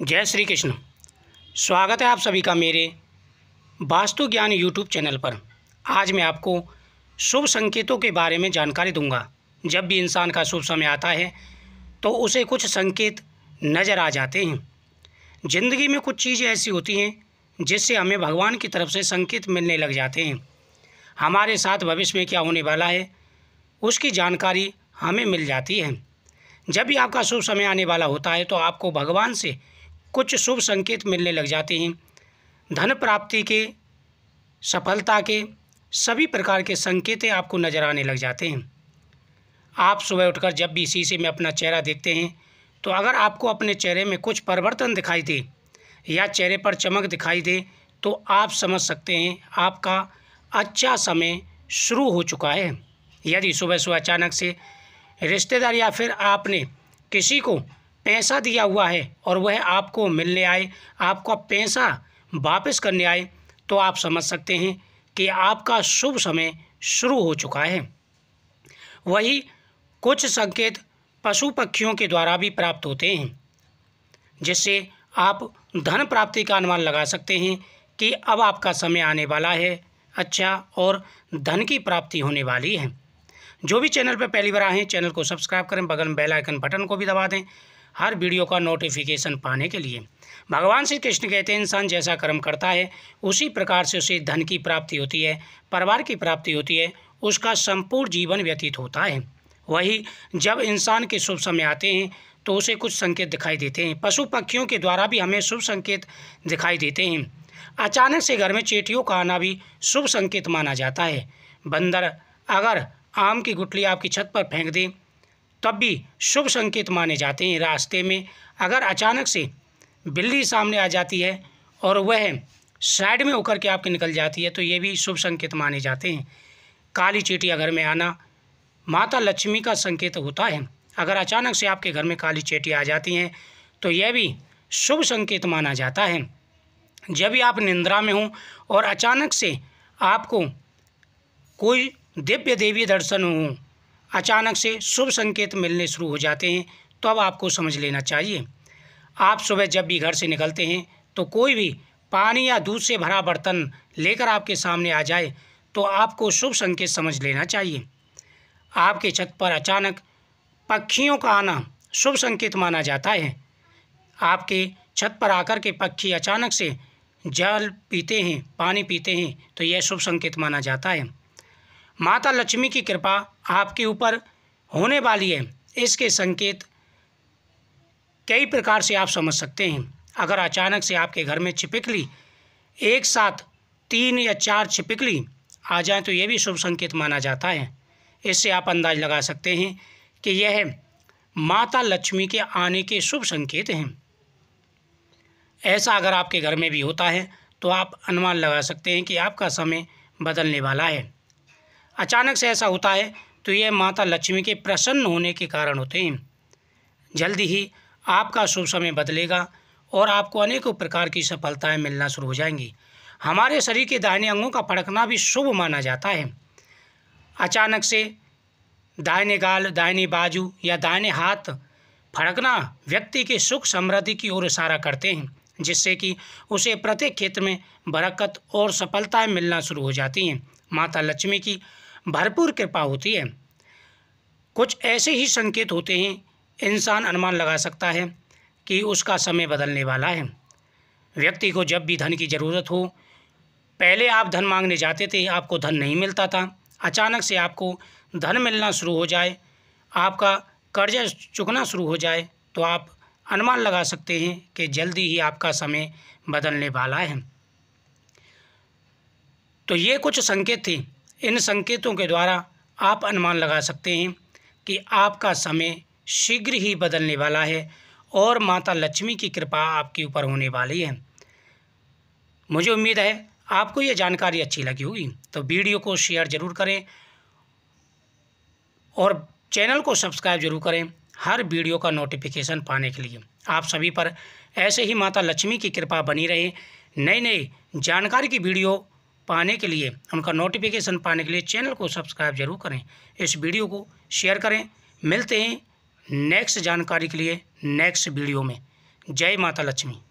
जय श्री कृष्ण स्वागत है आप सभी का मेरे वास्तु ज्ञान यूट्यूब चैनल पर आज मैं आपको शुभ संकेतों के बारे में जानकारी दूंगा जब भी इंसान का शुभ समय आता है तो उसे कुछ संकेत नज़र आ जाते हैं ज़िंदगी में कुछ चीज़ें ऐसी होती हैं जिससे हमें भगवान की तरफ से संकेत मिलने लग जाते हैं हमारे साथ भविष्य में क्या होने वाला है उसकी जानकारी हमें मिल जाती है जब भी आपका शुभ समय आने वाला होता है तो आपको भगवान से कुछ शुभ संकेत मिलने लग जाते हैं धन प्राप्ति के सफलता के सभी प्रकार के संकेत आपको नज़र आने लग जाते हैं आप सुबह उठकर जब भी शीशे में अपना चेहरा देखते हैं तो अगर आपको अपने चेहरे में कुछ परिवर्तन दिखाई दे या चेहरे पर चमक दिखाई दे तो आप समझ सकते हैं आपका अच्छा समय शुरू हो चुका है यदि सुबह सुबह अचानक से रिश्तेदार या फिर आपने किसी को पैसा दिया हुआ है और वह आपको मिलने आए आपका पैसा वापस करने आए तो आप समझ सकते हैं कि आपका शुभ समय शुरू हो चुका है वही कुछ संकेत पशु पक्षियों के द्वारा भी प्राप्त होते हैं जिससे आप धन प्राप्ति का अनुमान लगा सकते हैं कि अब आपका समय आने वाला है अच्छा और धन की प्राप्ति होने वाली है जो भी चैनल पर पहली बार आए हैं चैनल को सब्सक्राइब करें बगल में बेल आइकन बटन को भी दबा दें हर वीडियो का नोटिफिकेशन पाने के लिए भगवान श्री कृष्ण कहते हैं इंसान जैसा कर्म करता है उसी प्रकार से उसे धन की प्राप्ति होती है परिवार की प्राप्ति होती है उसका संपूर्ण जीवन व्यतीत होता है वही जब इंसान के शुभ समय आते हैं तो उसे कुछ संकेत दिखाई देते हैं पशु पक्षियों के द्वारा भी हमें शुभ संकेत दिखाई देते हैं अचानक से घर में चेटियों का आना भी शुभ संकेत माना जाता है बंदर अगर आम की गुटली आपकी छत पर फेंक दें तब भी शुभ संकेत माने जाते हैं रास्ते में अगर अचानक से बिल्ली सामने आ जाती है और वह साइड में होकर के आपके निकल जाती है तो ये भी शुभ संकेत माने जाते हैं काली चीटियाँ घर में आना माता लक्ष्मी का संकेत होता है अगर अचानक से आपके घर में काली चेटियाँ आ जाती हैं तो यह भी शुभ संकेत माना जाता है जब भी आप निंद्रा में हों और अचानक से आपको कोई दिव्य देवी दर्शन हों अचानक से शुभ संकेत मिलने शुरू हो जाते हैं तो अब आपको समझ लेना चाहिए आप सुबह जब भी घर से निकलते हैं तो कोई भी पानी या दूध से भरा बर्तन लेकर आपके सामने आ जाए तो आपको शुभ संकेत समझ लेना चाहिए आपके छत पर अचानक पक्षियों का आना शुभ संकेत माना जाता है आपके छत पर आकर के पक्षी अचानक से जल पीते हैं पानी पीते हैं तो यह शुभ संकेत माना जाता है माता लक्ष्मी की कृपा आपके ऊपर होने वाली है इसके संकेत कई प्रकार से आप समझ सकते हैं अगर अचानक से आपके घर में छिपिकली एक साथ तीन या चार छिपिकली आ जाए तो यह भी शुभ संकेत माना जाता है इससे आप अंदाज लगा सकते हैं कि यह माता लक्ष्मी के आने के शुभ संकेत हैं ऐसा अगर आपके घर में भी होता है तो आप अनुमान लगा सकते हैं कि आपका समय बदलने वाला है अचानक से ऐसा होता है तो ये माता लक्ष्मी के प्रसन्न होने के कारण होते हैं जल्दी ही आपका शुभ समय बदलेगा और आपको अनेकों प्रकार की सफलताएं मिलना शुरू हो जाएंगी हमारे शरीर के दाहिने अंगों का फड़कना भी शुभ माना जाता है अचानक से दाहिने गाल दाहिने बाजू या दाहिने हाथ फड़कना व्यक्ति के सुख समृद्धि की ओर इशारा करते हैं जिससे कि उसे प्रत्येक क्षेत्र में बरकत और सफलताएं मिलना शुरू हो जाती हैं माता लक्ष्मी की भरपूर कृपा होती है कुछ ऐसे ही संकेत होते हैं इंसान अनुमान लगा सकता है कि उसका समय बदलने वाला है व्यक्ति को जब भी धन की ज़रूरत हो पहले आप धन मांगने जाते थे आपको धन नहीं मिलता था अचानक से आपको धन मिलना शुरू हो जाए आपका कर्जा चुकना शुरू हो जाए तो आप अनुमान लगा सकते हैं कि जल्दी ही आपका समय बदलने वाला है तो ये कुछ संकेत थे इन संकेतों के द्वारा आप अनुमान लगा सकते हैं कि आपका समय शीघ्र ही बदलने वाला है और माता लक्ष्मी की कृपा आपके ऊपर होने वाली है मुझे उम्मीद है आपको ये जानकारी अच्छी लगी होगी तो वीडियो को शेयर ज़रूर करें और चैनल को सब्सक्राइब जरूर करें हर वीडियो का नोटिफिकेशन पाने के लिए आप सभी पर ऐसे ही माता लक्ष्मी की कृपा बनी रहे नई नई जानकारी की वीडियो पाने के लिए उनका नोटिफिकेशन पाने के लिए चैनल को सब्सक्राइब जरूर करें इस वीडियो को शेयर करें मिलते हैं नेक्स्ट जानकारी के लिए नेक्स्ट वीडियो में जय माता लक्ष्मी